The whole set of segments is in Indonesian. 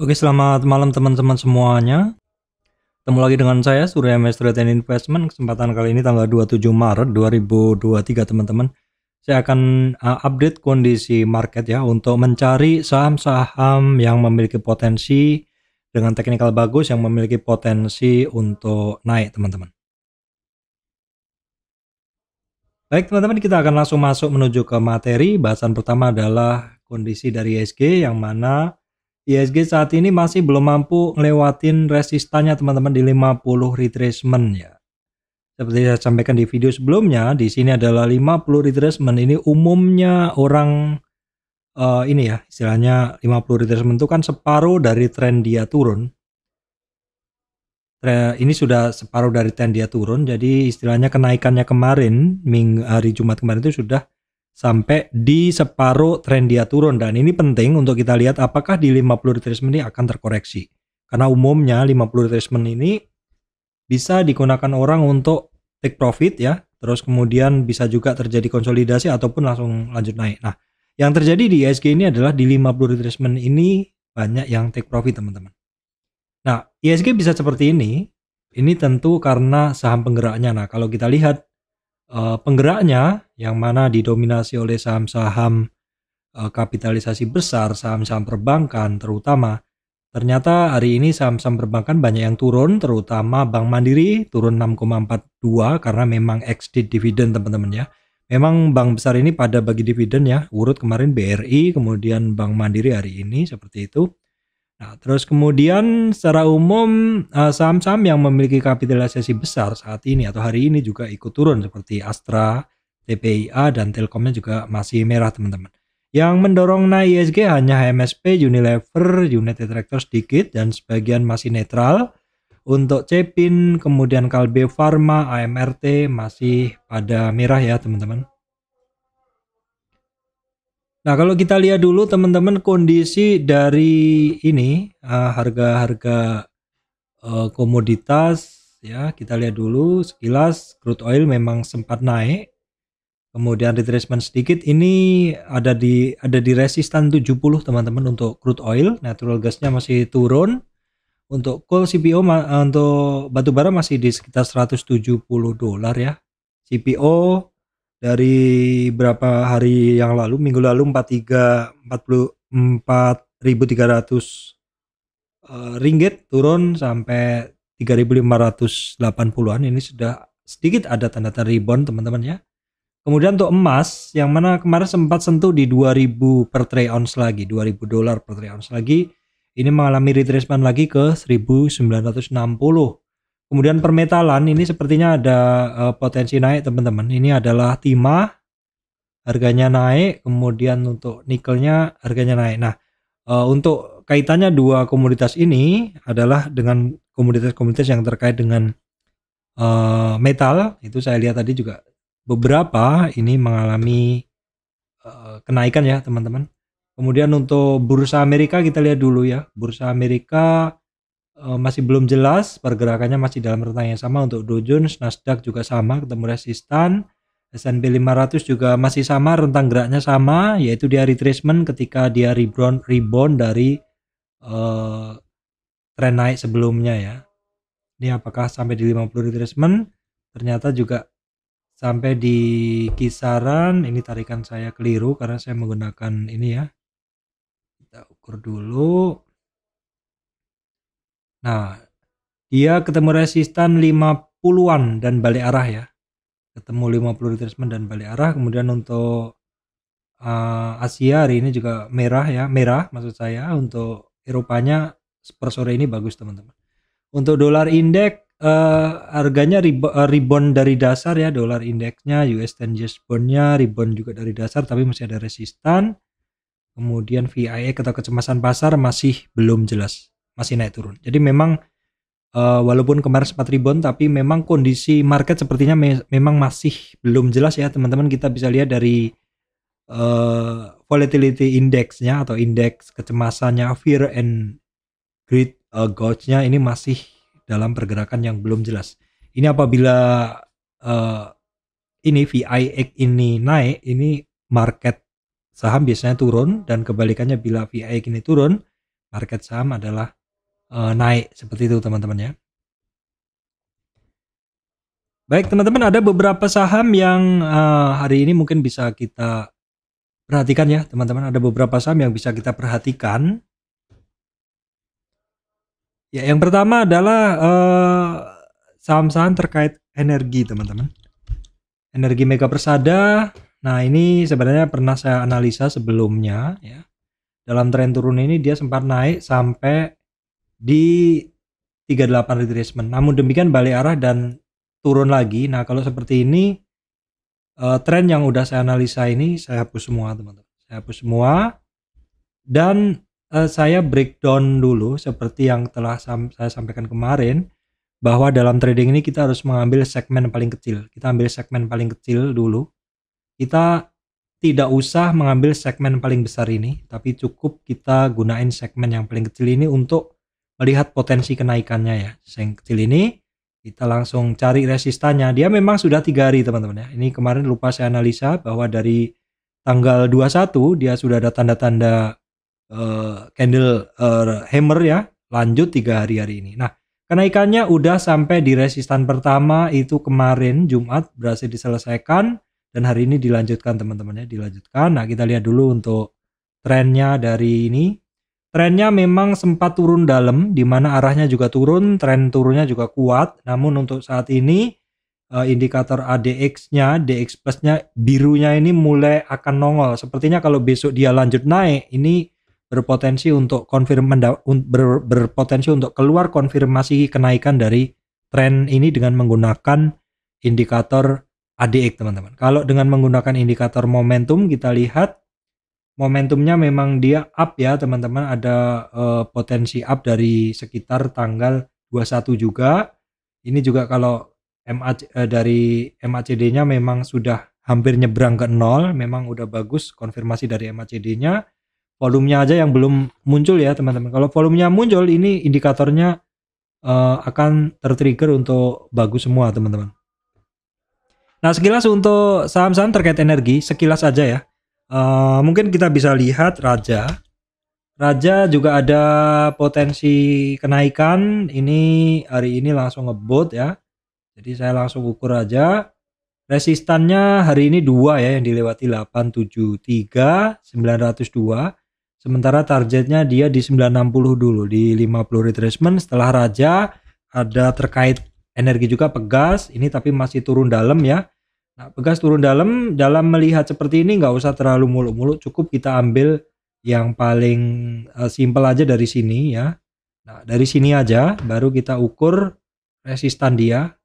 Oke, selamat malam teman-teman semuanya. Ketemu lagi dengan saya, Surya Master dan Investment. Kesempatan kali ini tanggal 27 Maret 2023, teman-teman. Saya akan uh, update kondisi market ya untuk mencari saham-saham yang memiliki potensi dengan teknikal bagus yang memiliki potensi untuk naik, teman-teman. Baik, teman-teman, kita akan langsung masuk menuju ke materi. Bahasan pertama adalah kondisi dari ISG yang mana ISG saat ini masih belum mampu ngelewatin resistannya teman-teman di 50 retracement ya. Seperti saya sampaikan di video sebelumnya, di sini adalah 50 retracement ini umumnya orang uh, ini ya, istilahnya 50 retracement itu kan separuh dari tren dia turun. Ini sudah separuh dari tren dia turun, jadi istilahnya kenaikannya kemarin, ming hari Jumat kemarin itu sudah sampai di separuh trend dia turun dan ini penting untuk kita lihat apakah di 50 retracement ini akan terkoreksi. Karena umumnya 50 retracement ini bisa digunakan orang untuk take profit ya, terus kemudian bisa juga terjadi konsolidasi ataupun langsung lanjut naik. Nah, yang terjadi di ISG ini adalah di 50 retracement ini banyak yang take profit teman-teman. Nah, ISG bisa seperti ini, ini tentu karena saham penggeraknya. Nah, kalau kita lihat Eh, penggeraknya yang mana didominasi oleh saham-saham eh, kapitalisasi besar, saham-saham perbankan terutama. Ternyata hari ini saham-saham perbankan banyak yang turun, terutama Bank Mandiri turun 6,42 karena memang exit dividend teman-teman ya. Memang bank besar ini pada bagi dividen ya, urut kemarin BRI, kemudian Bank Mandiri hari ini seperti itu. Nah, terus kemudian secara umum eh, saham-saham yang memiliki kapitalisasi besar saat ini atau hari ini juga ikut turun seperti Astra, TPIA dan Telkomnya juga masih merah teman-teman. Yang mendorong naik ISG hanya HMSP, Unilever, United tractors sedikit dan sebagian masih netral. Untuk Cepin, kemudian Kalbe Pharma, AMRT masih pada merah ya teman-teman. Nah, kalau kita lihat dulu teman-teman kondisi dari ini eh, harga-harga uh, uh, komoditas ya, kita lihat dulu sekilas crude oil memang sempat naik. Kemudian retracement sedikit ini ada di ada di resistan 70 teman-teman untuk crude oil, natural gasnya masih turun. Untuk coal CPO eh, untuk batu bara masih di sekitar 170 dolar ya. CPO dari berapa hari yang lalu minggu lalu 43 44300 uh, ringgit turun sampai 3580-an ini sudah sedikit ada tanda-tanda rebound teman-teman ya. Kemudian untuk emas yang mana kemarin sempat sentuh di 2000 per troy ounce lagi, 2000 dolar per troy ounce lagi. Ini mengalami retracement lagi ke 1960. Kemudian permetalan ini sepertinya ada uh, potensi naik teman-teman. Ini adalah timah harganya naik, kemudian untuk nikelnya harganya naik. Nah, uh, untuk kaitannya dua komoditas ini adalah dengan komoditas-komoditas yang terkait dengan uh, metal. Itu saya lihat tadi juga beberapa ini mengalami uh, kenaikan ya, teman-teman. Kemudian untuk bursa Amerika kita lihat dulu ya. Bursa Amerika Eh, masih belum jelas pergerakannya masih dalam rentang yang sama untuk Dow Jones, Nasdaq juga sama ketemu resistan, S&P 500 juga masih sama rentang geraknya sama yaitu dia retracement ketika dia rebound rebound dari uh, eh, tren naik sebelumnya ya. Ini apakah sampai di 50 retracement? Ternyata juga sampai di kisaran ini tarikan saya keliru karena saya menggunakan ini ya. Kita ukur dulu Nah, dia ketemu resistan 50-an dan balik arah ya. Ketemu 50 retracement dan balik arah. Kemudian untuk uh, Asia hari ini juga merah ya, merah maksud saya. Untuk Eropanya per sore ini bagus teman-teman. Untuk dolar indeks uh, harganya ribon eh, rebound dari dasar ya, dolar indeksnya, US 10 years bondnya rebound juga dari dasar tapi masih ada resistan. Kemudian VIE atau kecemasan pasar masih belum jelas masih naik turun. Jadi memang uh, walaupun kemarin sempat rebound tapi memang kondisi market sepertinya me memang masih belum jelas ya teman-teman kita bisa lihat dari uh, volatility indexnya atau indeks kecemasannya fear and greed uh, eh, gauge-nya ini masih dalam pergerakan yang belum jelas. Ini apabila uh, ini VIX ini naik, ini market saham biasanya turun dan kebalikannya bila VIX ini turun, market saham adalah uh, naik seperti itu teman-teman ya. Baik teman-teman ada beberapa saham yang uh, hari ini mungkin bisa kita perhatikan ya teman-teman ada beberapa saham yang bisa kita perhatikan. Ya yang pertama adalah eh, saham-saham uh, terkait energi teman-teman. Energi Mega Persada. Nah ini sebenarnya pernah saya analisa sebelumnya ya. Dalam tren turun ini dia sempat naik sampai di 38 retracement. Namun demikian balik arah dan turun lagi. Nah, kalau seperti ini uh, tren yang udah saya analisa ini saya hapus semua, teman-teman. Saya hapus semua dan uh, saya breakdown dulu seperti yang telah sam saya sampaikan kemarin bahwa dalam trading ini kita harus mengambil segmen paling kecil. Kita ambil segmen paling kecil dulu. Kita tidak usah mengambil segmen paling besar ini, tapi cukup kita gunain segmen yang paling kecil ini untuk melihat potensi kenaikannya ya. Yang kecil ini kita langsung cari resistannya. Dia memang sudah tiga hari teman-teman ya. Ini kemarin lupa saya analisa bahwa dari tanggal 21 dia sudah ada tanda-tanda uh, candle uh, hammer ya. Lanjut tiga hari hari ini. Nah kenaikannya udah sampai di resistan pertama itu kemarin Jumat berhasil diselesaikan dan hari ini dilanjutkan teman-teman ya dilanjutkan. Nah kita lihat dulu untuk trennya dari ini Trennya memang sempat turun dalam, di mana arahnya juga turun, tren turunnya juga kuat. Namun untuk saat ini eh, indikator ADX-nya, DX Plus-nya birunya ini mulai akan nongol. Sepertinya kalau besok dia lanjut naik, ini berpotensi untuk konfirm ber, berpotensi untuk keluar konfirmasi kenaikan dari tren ini dengan menggunakan indikator ADX teman-teman. Kalau dengan menggunakan indikator momentum kita lihat momentumnya memang dia up ya teman-teman ada uh, potensi up dari sekitar tanggal 21 juga ini juga kalau MAC, uh, eh, dari MACD-nya memang sudah hampir nyebrang ke nol memang udah bagus konfirmasi dari MACD-nya volumenya aja yang belum muncul ya teman-teman kalau volumenya muncul ini indikatornya uh, akan tertrigger untuk bagus semua teman-teman nah sekilas untuk saham-saham terkait energi sekilas aja ya Uh, mungkin kita bisa lihat raja. Raja juga ada potensi kenaikan. Ini hari ini langsung ngebot ya. Jadi saya langsung ukur aja. Resistannya hari ini dua ya yang dilewati 873 902. Sementara targetnya dia di 960 dulu di 50 retracement setelah raja ada terkait energi juga pegas ini tapi masih turun dalam ya Nah, bekas turun dalam, dalam melihat seperti ini nggak usah terlalu muluk-muluk, cukup kita ambil yang paling uh, eh, simple aja dari sini ya. Nah, dari sini aja baru kita ukur resistan dia.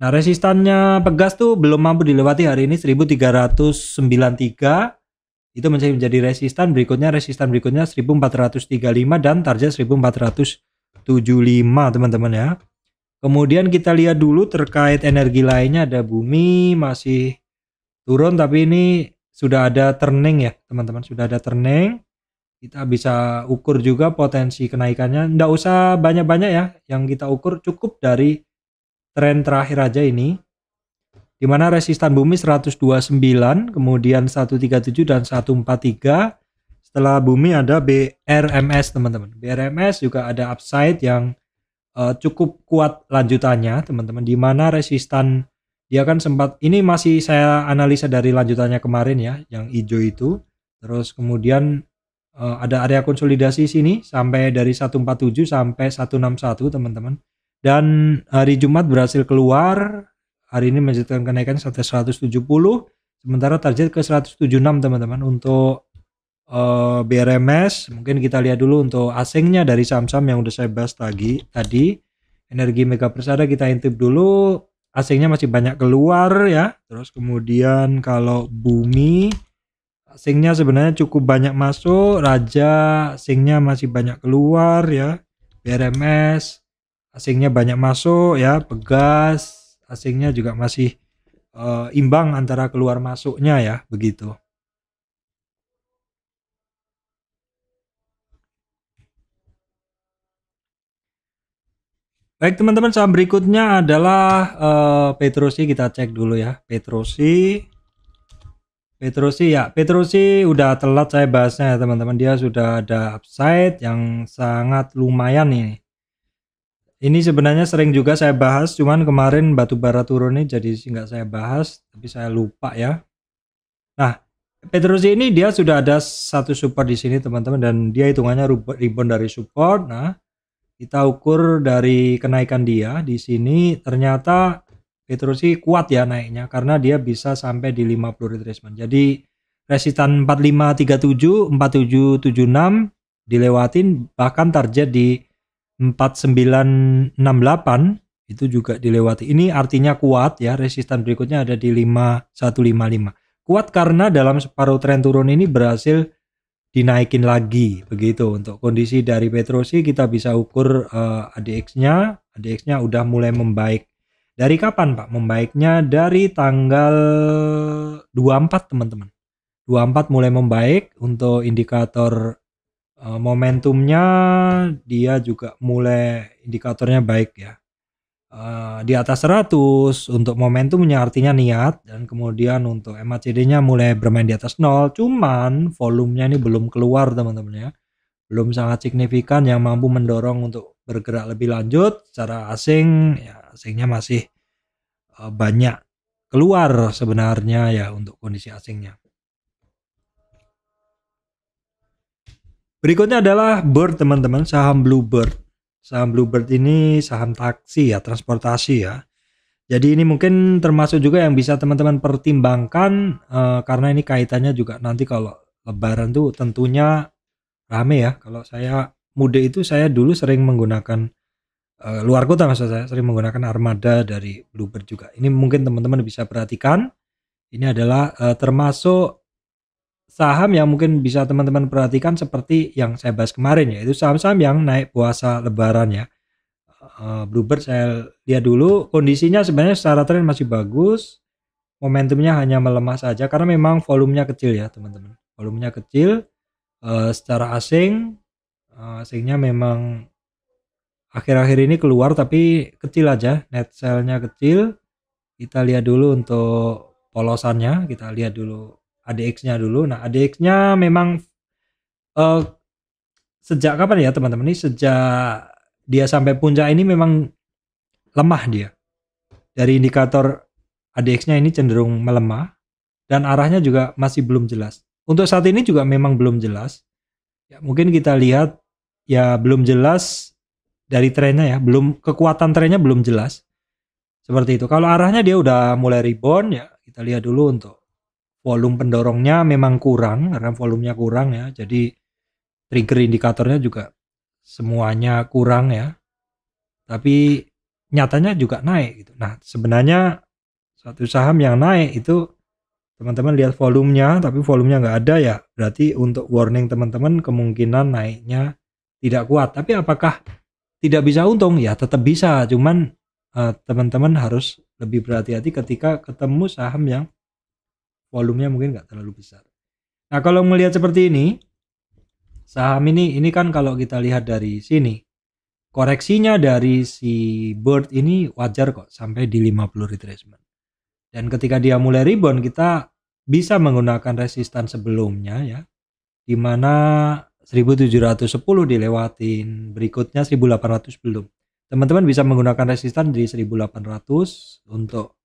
Nah, resistannya pegas tuh belum mampu dilewati hari ini 1393 itu menjadi resistan berikutnya resistan berikutnya 1435 dan target 1475 teman-teman ya. Kemudian kita lihat dulu terkait energi lainnya ada bumi masih turun tapi ini sudah ada turning ya teman-teman sudah ada turning kita bisa ukur juga potensi kenaikannya tidak usah banyak-banyak ya yang kita ukur cukup dari tren terakhir aja ini di resistan bumi 129 kemudian 137 dan 143 setelah bumi ada BRMS teman-teman BRMS juga ada upside yang uh, cukup kuat lanjutannya teman-teman di mana resistan dia kan sempat ini masih saya analisa dari lanjutannya kemarin ya yang hijau itu terus kemudian uh, ada area konsolidasi sini sampai dari 147 sampai 161 teman-teman dan hari Jumat berhasil keluar hari ini menjadikan kenaikan 170 sementara target ke 176 teman-teman untuk uh, eh, BRMS mungkin kita lihat dulu untuk asingnya dari saham-saham yang udah saya bahas tadi tadi energi mega persada kita intip dulu asingnya masih banyak keluar ya terus kemudian kalau bumi asingnya sebenarnya cukup banyak masuk raja asingnya masih banyak keluar ya BRMS asingnya banyak masuk ya pegas asingnya juga masih uh, imbang antara keluar masuknya ya begitu Baik teman-teman, saham berikutnya adalah uh, eh, Petrosi kita cek dulu ya. Petrosi Petrosi ya, Petrosi udah telat saya bahasnya ya teman-teman. Dia sudah ada upside yang sangat lumayan ini. Ini sebenarnya sering juga saya bahas, cuman kemarin batu bara turun nih jadi nggak saya bahas, tapi saya lupa ya. Nah, Petrosi ini dia sudah ada satu support di sini teman-teman dan dia hitungannya rebound dari support. Nah, kita ukur dari kenaikan dia di sini ternyata petrosi kuat ya naiknya karena dia bisa sampai di 50 retracement. Jadi resistan 4537, 4776 dilewatin bahkan target di 4968 itu juga dilewati. Ini artinya kuat ya, resistan berikutnya ada di 5155. Kuat karena dalam separuh tren turun ini berhasil dinaikin lagi begitu untuk kondisi dari Petrosi kita bisa ukur uh, eh, ADX-nya ADX-nya udah mulai membaik dari kapan Pak membaiknya dari tanggal 24 teman-teman 24 mulai membaik untuk indikator uh, momentumnya dia juga mulai indikatornya baik ya uh, di atas 100 untuk momentumnya artinya niat dan kemudian untuk MACD-nya mulai bermain di atas 0 cuman volumenya ini belum keluar teman-teman ya belum sangat signifikan yang mampu mendorong untuk bergerak lebih lanjut secara asing ya asingnya masih uh, banyak keluar sebenarnya ya untuk kondisi asingnya Berikutnya adalah Bird teman-teman, saham Bluebird. Saham Bluebird ini saham taksi ya, transportasi ya. Jadi ini mungkin termasuk juga yang bisa teman-teman pertimbangkan uh, karena ini kaitannya juga nanti kalau lebaran tuh tentunya rame ya. Kalau saya muda itu saya dulu sering menggunakan uh, luar kota maksud saya sering menggunakan armada dari Bluebird juga. Ini mungkin teman-teman bisa perhatikan. Ini adalah uh, termasuk saham yang mungkin bisa teman-teman perhatikan seperti yang saya bahas kemarin yaitu saham-saham yang naik puasa lebaran ya. Eh, Bluebird saya lihat dulu kondisinya sebenarnya secara tren masih bagus. Momentumnya hanya melemah saja karena memang volumenya kecil ya, teman-teman. Volumenya kecil eh, secara asing eh, asingnya memang akhir-akhir ini keluar tapi kecil aja, net sellnya kecil. Kita lihat dulu untuk polosannya, kita lihat dulu ADX-nya dulu. Nah, ADX-nya memang uh, sejak kapan ya teman-teman ini? Sejak dia sampai puncak ini memang lemah dia. Dari indikator ADX-nya ini cenderung melemah dan arahnya juga masih belum jelas. Untuk saat ini juga memang belum jelas. Ya, mungkin kita lihat ya belum jelas dari trennya ya, belum kekuatan trennya belum jelas. Seperti itu. Kalau arahnya dia udah mulai rebound ya, kita lihat dulu untuk volume pendorongnya memang kurang karena volumenya kurang ya. Jadi trigger indikatornya juga semuanya kurang ya. Tapi nyatanya juga naik gitu. Nah, sebenarnya satu saham yang naik itu teman-teman lihat volumenya tapi volumenya nggak ada ya berarti untuk warning teman-teman kemungkinan naiknya tidak kuat tapi apakah tidak bisa untung ya tetap bisa cuman eh, teman-teman uh, harus lebih berhati-hati ketika ketemu saham yang volumenya mungkin nggak terlalu besar. Nah kalau melihat seperti ini, saham ini ini kan kalau kita lihat dari sini, koreksinya dari si bird ini wajar kok sampai di 50 retracement. Dan ketika dia mulai rebound kita bisa menggunakan resistan sebelumnya ya, di mana 1710 dilewatin, berikutnya 1800 belum. Teman-teman bisa menggunakan resistan di 1800 untuk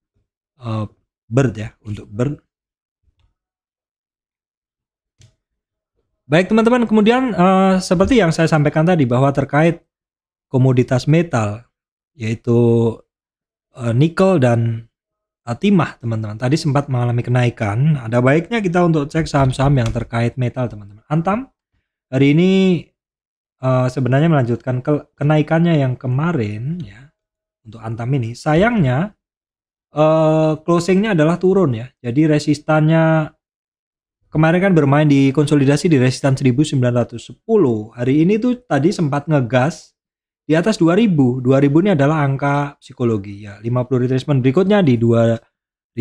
uh, bird ya, untuk bird. Baik teman-teman, kemudian uh, seperti yang saya sampaikan tadi bahwa terkait komoditas metal yaitu uh, nikel dan uh, timah teman-teman. Tadi sempat mengalami kenaikan, ada baiknya kita untuk cek saham-saham yang terkait metal teman-teman. Antam hari ini uh, sebenarnya melanjutkan ke kenaikannya yang kemarin ya untuk Antam ini. Sayangnya uh, closingnya adalah turun ya. Jadi resistannya kemarin kan bermain di konsolidasi di resistan 1910. Hari ini tuh tadi sempat ngegas di atas 2000. 2000 ini adalah angka psikologi ya. 50 retracement berikutnya di 2100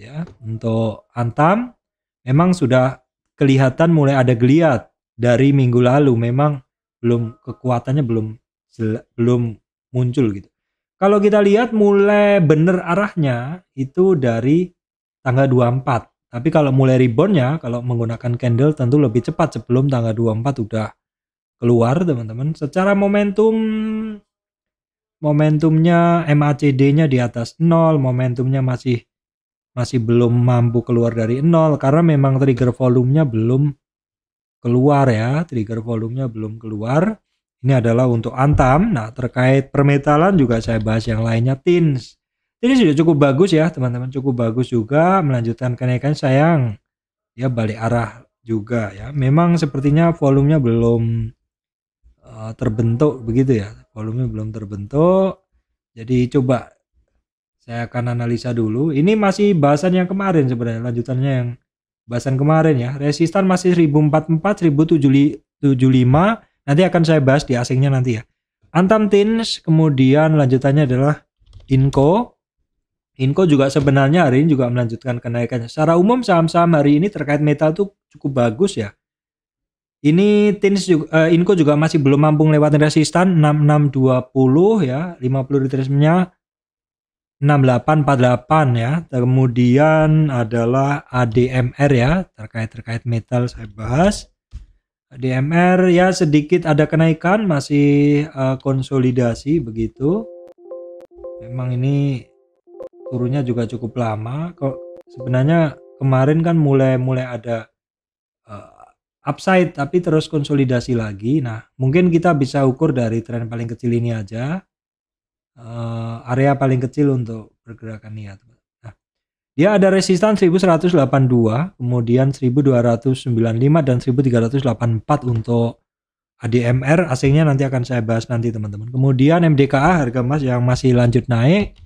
ya untuk Antam memang sudah kelihatan mulai ada geliat dari minggu lalu memang belum kekuatannya belum belum muncul gitu. Kalau kita lihat mulai bener arahnya itu dari tanggal 24 tapi kalau mulai ribbonnya, kalau menggunakan candle tentu lebih cepat sebelum tanggal 24 udah keluar teman-teman. Secara momentum, momentumnya MACD-nya di atas 0, momentumnya masih masih belum mampu keluar dari 0 karena memang trigger volumenya belum keluar ya, trigger volumenya belum keluar. Ini adalah untuk antam. Nah terkait permetalan juga saya bahas yang lainnya tins. Ini sudah cukup bagus ya teman-teman, cukup bagus juga melanjutkan kenaikan sayang. ya balik arah juga ya. Memang sepertinya volumenya belum uh, terbentuk begitu ya. Volumenya belum terbentuk. Jadi coba saya akan analisa dulu. Ini masih bahasan yang kemarin sebenarnya, lanjutannya yang bahasan kemarin ya. Resistan masih 1044, 1075. Nanti akan saya bahas di asingnya nanti ya. Antam Tins, kemudian lanjutannya adalah Inco, Inko juga sebenarnya hari ini juga melanjutkan kenaikannya. Secara umum saham-saham hari ini terkait metal tuh cukup bagus ya. Ini Tins juga, uh, eh, Inco juga masih belum mampu lewatin resistan 6620 ya, 50 retracement-nya 6848 ya. Kemudian adalah ADMR ya, terkait-terkait metal saya bahas. ADMR ya sedikit ada kenaikan masih uh, konsolidasi begitu. Memang ini turunnya juga cukup lama kok sebenarnya kemarin kan mulai mulai ada uh, upside tapi terus konsolidasi lagi nah mungkin kita bisa ukur dari tren paling kecil ini aja uh, area paling kecil untuk pergerakan niat nah dia ada resistan 1182 kemudian 1295 dan 1384 untuk ADMR asingnya nanti akan saya bahas nanti teman-teman kemudian MDKA harga emas yang masih lanjut naik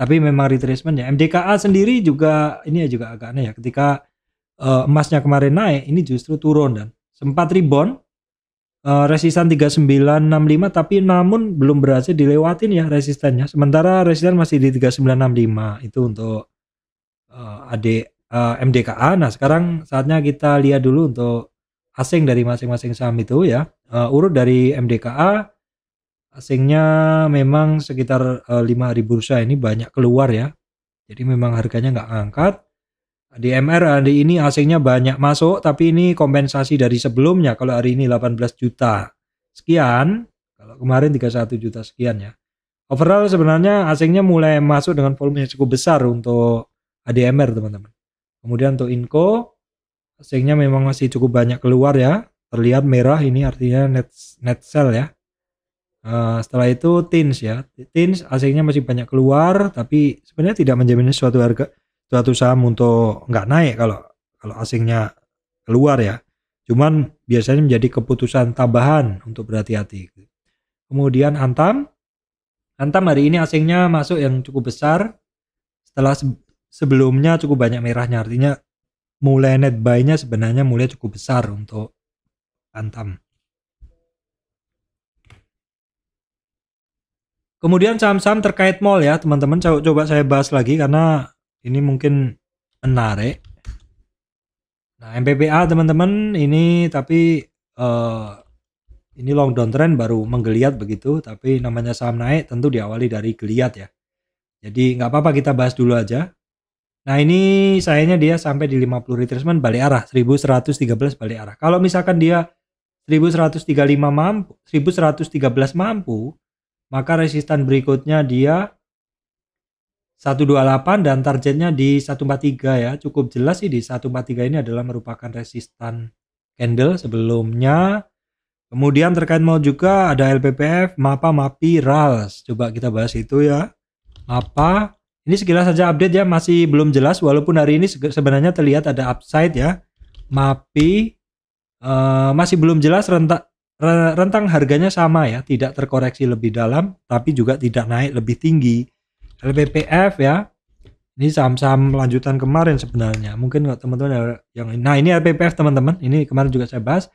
tapi memang retracement ya. MDKA sendiri juga ini ya juga agak aneh ya ketika uh, emasnya kemarin naik ini justru turun dan sempat rebound uh, resistan 3965 tapi namun belum berhasil dilewatin ya resistennya. Sementara resisten masih di 3965 itu untuk uh, eh, AD uh, eh, MDKA. Nah, sekarang saatnya kita lihat dulu untuk asing dari masing-masing saham itu ya. Uh, urut dari MDKA asingnya memang sekitar uh, eh, hari bursa ini banyak keluar ya. Jadi memang harganya nggak angkat. Di MR hari ini asingnya banyak masuk tapi ini kompensasi dari sebelumnya kalau hari ini 18 juta. Sekian, kalau kemarin 31 juta sekian ya. Overall sebenarnya asingnya mulai masuk dengan volume yang cukup besar untuk ADMR teman-teman. Kemudian untuk Inco asingnya memang masih cukup banyak keluar ya. Terlihat merah ini artinya net net sell ya Uh, setelah itu Tins ya. Tins asingnya masih banyak keluar tapi sebenarnya tidak menjamin suatu harga suatu saham untuk nggak naik kalau kalau asingnya keluar ya. Cuman biasanya menjadi keputusan tambahan untuk berhati-hati. Kemudian Antam. Antam hari ini asingnya masuk yang cukup besar setelah sebelumnya cukup banyak merahnya artinya mulai net buy-nya sebenarnya mulai cukup besar untuk Antam. Kemudian saham-saham terkait mall ya teman-teman coba saya bahas lagi karena ini mungkin menarik. Nah MPPA teman-teman ini tapi uh, ini long trend baru menggeliat begitu tapi namanya saham naik tentu diawali dari geliat ya. Jadi nggak apa-apa kita bahas dulu aja. Nah ini sayangnya dia sampai di 50 retracement balik arah 1113 balik arah. Kalau misalkan dia 1135 mampu 1113 mampu maka resistan berikutnya dia 128 dan targetnya di 143 ya. Cukup jelas sih di 143 ini adalah merupakan resistan candle sebelumnya. Kemudian terkait mau juga ada LPPF, MAPA, MAPI, RALS. Coba kita bahas itu ya. apa ini sekilas saja update ya, masih belum jelas walaupun hari ini sebenarnya terlihat ada upside ya. MAPI, uh, masih belum jelas rentak Rentang harganya sama ya, tidak terkoreksi lebih dalam, tapi juga tidak naik lebih tinggi. LPPF ya, ini saham-saham lanjutan kemarin sebenarnya. Mungkin nggak teman-teman yang nah ini LPPF teman-teman, ini kemarin juga saya bahas.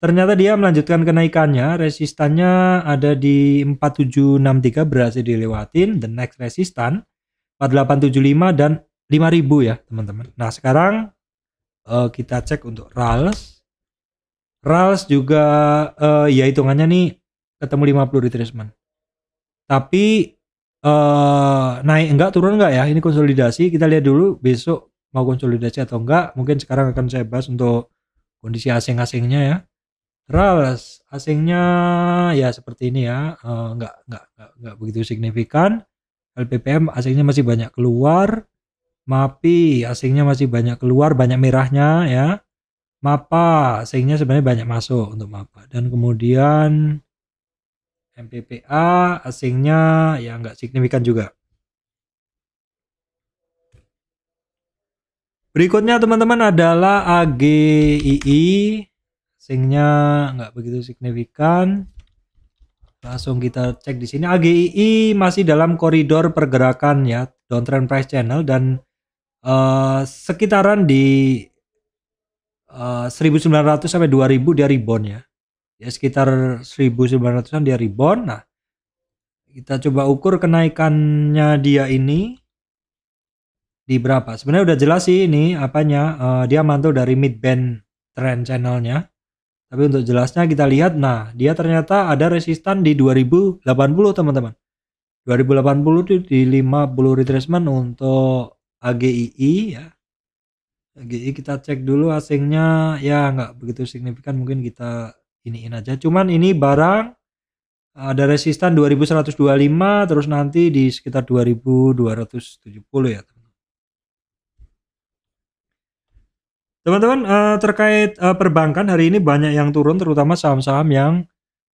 Ternyata dia melanjutkan kenaikannya, resistannya ada di 4763 berhasil dilewatin, the next resistan 4875 dan 5000 ya teman-teman. Nah sekarang eh, kita cek untuk RALS Rals juga uh, ya hitungannya nih ketemu 50 retracement. Tapi uh, naik enggak turun enggak ya? Ini konsolidasi kita lihat dulu besok mau konsolidasi atau enggak. Mungkin sekarang akan saya bahas untuk kondisi asing-asingnya ya. Rals asingnya ya seperti ini ya. Uh, enggak, enggak enggak enggak begitu signifikan. LPPM asingnya masih banyak keluar. MAPI asingnya masih banyak keluar, banyak merahnya ya MAPA sehingga sebenarnya banyak masuk untuk MAPA dan kemudian MPPA asingnya ya nggak signifikan juga. Berikutnya teman-teman adalah AGII asingnya nggak begitu signifikan. Langsung kita cek di sini AGII masih dalam koridor pergerakan ya downtrend price channel dan uh, sekitaran di 1900 eh, sampai 2000 dia rebound ya. Ya sekitar 1900-an dia rebound. Nah, kita coba ukur kenaikannya dia ini di berapa. Sebenarnya udah jelas sih ini apanya uh, dia mantul dari mid band trend channelnya. Tapi untuk jelasnya kita lihat nah dia ternyata ada resistan di 2080 teman-teman. 2080 itu di 50 retracement untuk AGII ya GI kita cek dulu asingnya ya nggak begitu signifikan mungkin kita iniin aja cuman ini barang ada resistan 2125 terus nanti di sekitar 2270 ya teman-teman eh, terkait eh, perbankan hari ini banyak yang turun terutama saham-saham yang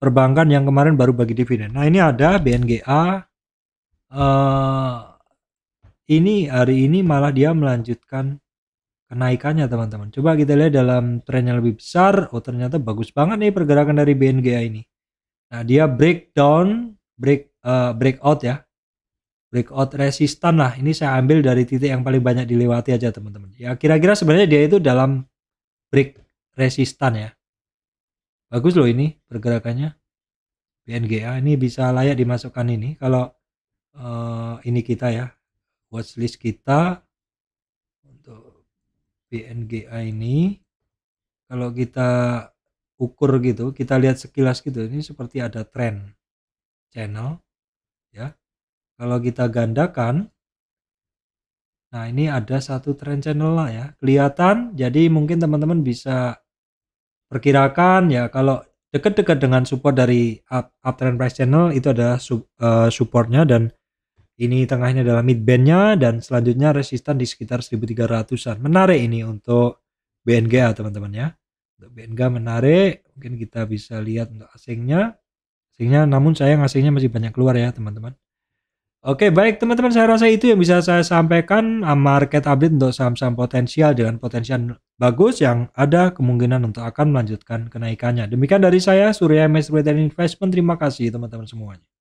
perbankan yang kemarin baru bagi dividen nah ini ada BNGA eh, ini hari ini malah dia melanjutkan kenaikannya teman-teman. Coba kita lihat dalam tren yang lebih besar. Oh ternyata bagus banget nih pergerakan dari BNGA ini. Nah dia breakdown, break uh, eh, breakout ya. Breakout resistan lah. Ini saya ambil dari titik yang paling banyak dilewati aja teman-teman. Ya kira-kira sebenarnya dia itu dalam break resistan ya. Bagus loh ini pergerakannya. BNGA ini bisa layak dimasukkan ini kalau uh, ini kita ya watchlist kita BNGA ini kalau kita ukur gitu, kita lihat sekilas gitu, ini seperti ada trend channel ya. Kalau kita gandakan Nah, ini ada satu trend channel lah ya. Kelihatan, jadi mungkin teman-teman bisa perkirakan ya kalau dekat-dekat dengan support dari uptrend price channel itu ada eh, supportnya dan ini tengahnya adalah mid bandnya dan selanjutnya resistan di sekitar 1300-an menarik ini untuk BNG ya teman-teman ya untuk BNG menarik mungkin kita bisa lihat untuk asingnya asingnya namun sayang asingnya masih banyak keluar ya teman-teman Oke baik teman-teman saya rasa itu yang bisa saya sampaikan ah, market update untuk saham-saham potensial dengan potensial bagus yang ada kemungkinan untuk akan melanjutkan kenaikannya. Demikian dari saya Surya MS Retail Investment terima kasih teman-teman semuanya.